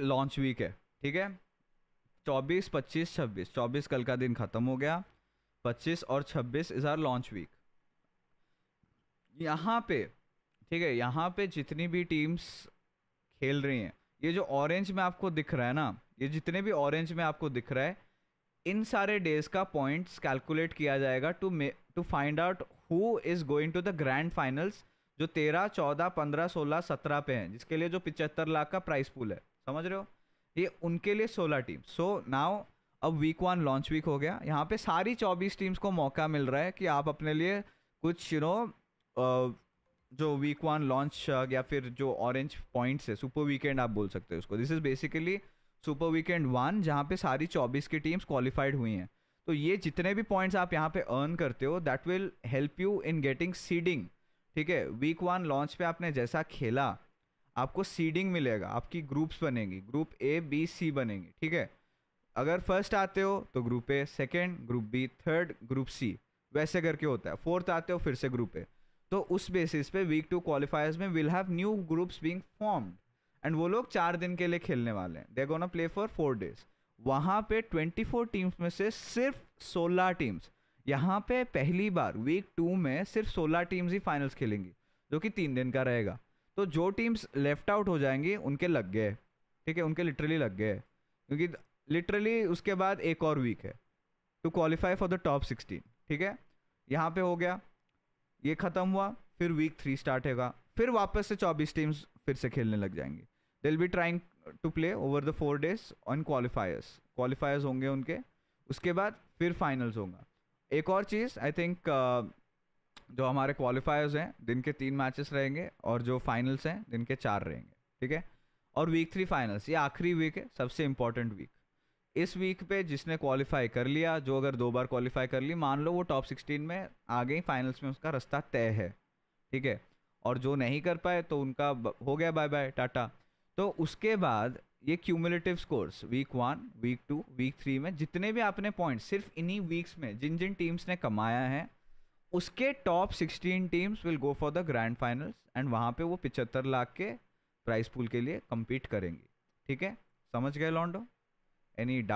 launch week है ठीक है चौबीस पच्चीस छब्बीस चौबीस कल का दिन ख़त्म हो गया पच्चीस और छब्बीस इज़ आर लॉन्च वीक यहाँ पे ठीक है यहाँ पे जितनी भी टीम्स खेल रही हैं ये जो ऑरेंज में आपको दिख रहा है ना ये जितने भी ऑरेंज में आपको दिख रहा है इन सारे डेज का पॉइंट्स कैलकुलेट किया जाएगा to may to find out who is going to the grand finals जो तेरह चौदह पंद्रह सोलह सत्रह पे हैं जिसके लिए जो पिचहत्तर लाख का प्राइस पूल है समझ रहे हो ये उनके लिए सोलह टीम सो नाउ अब वीक वन लॉन्च वीक हो गया यहाँ पे सारी चौबीस टीम्स को मौका मिल रहा है कि आप अपने लिए कुछ यू नो जो वीक वन लॉन्च या फिर जो ऑरेंज पॉइंट्स है सुपर वीकेंड आप बोल सकते हो उसको this is basically super weekend one जहाँ पे सारी चौबीस की टीम्स क्वालिफाइड हुई हैं तो ये जितने भी पॉइंट्स आप यहाँ पे अर्न करते हो that will help you in getting seeding ठीक है वीक वन लॉन्च पे आपने जैसा खेला आपको सीडिंग मिलेगा आपकी ग्रुप्स बनेंगी ग्रुप ए बी सी बनेंगे ठीक है अगर फर्स्ट आते हो तो group A second group B third group C वैसे करके होता है फोर्थ आते हो फिर से ग्रुप ए तो उस बेसिस पे वीक टू क्वालिफायर्स में will have new groups being formed and वो लोग चार दिन के लिए खेलने वाले हैं दे गो ना प्ले फॉर फोर डेज वहाँ पे 24 टीम्स में से सिर्फ 16 टीम्स यहाँ पे पहली बार वीक टू में सिर्फ 16 टीम्स ही फाइनल्स खेलेंगी जो कि तीन दिन का रहेगा तो जो टीम्स लेफ्ट आउट हो जाएंगी उनके लग गए ठीक है उनके लिटरली लग गए क्योंकि लिटरली उसके बाद एक और वीक है to qualify for the top sixteen ठीक है यहाँ पे हो गया ये ख़त्म हुआ फिर वीक थ्री स्टार्ट होगा फिर वापस से चौबीस टीम्स फिर से खेलने लग जाएंगी they'll be trying to play over the four days on qualifiers qualifiers होंगे उनके उसके बाद फिर फाइनल्स होगा एक और चीज़ आई थिंक जो हमारे क्वालिफायर्स हैं दिन के तीन मैचेस रहेंगे और जो फाइनल्स हैं दिन के चार रहेंगे ठीक है और वीक थ्री फाइनल्स ये आखिरी वीक है सबसे इम्पॉर्टेंट वीक इस वीक पे जिसने क्वालिफाई कर लिया जो अगर दो बार क्वालिफाई कर ली मान लो वो टॉप सिक्सटीन में आ गई फाइनल्स में उसका रास्ता तय है ठीक है और जो नहीं कर पाए तो उनका हो गया बाय बाय टाटा तो उसके बाद ये cumulative scores week one week two week three में जितने भी आपने पॉइंट सिर्फ इन्हीं वीक्स में जिन जिन टीम्स ने कमाया है उसके top sixteen teams will go for the grand finals and वहाँ पे वो पिचहत्तर लाख के प्राइस पूल के लिए कम्पीट करेंगी ठीक है समझ गए लॉन्डो एनी डाउट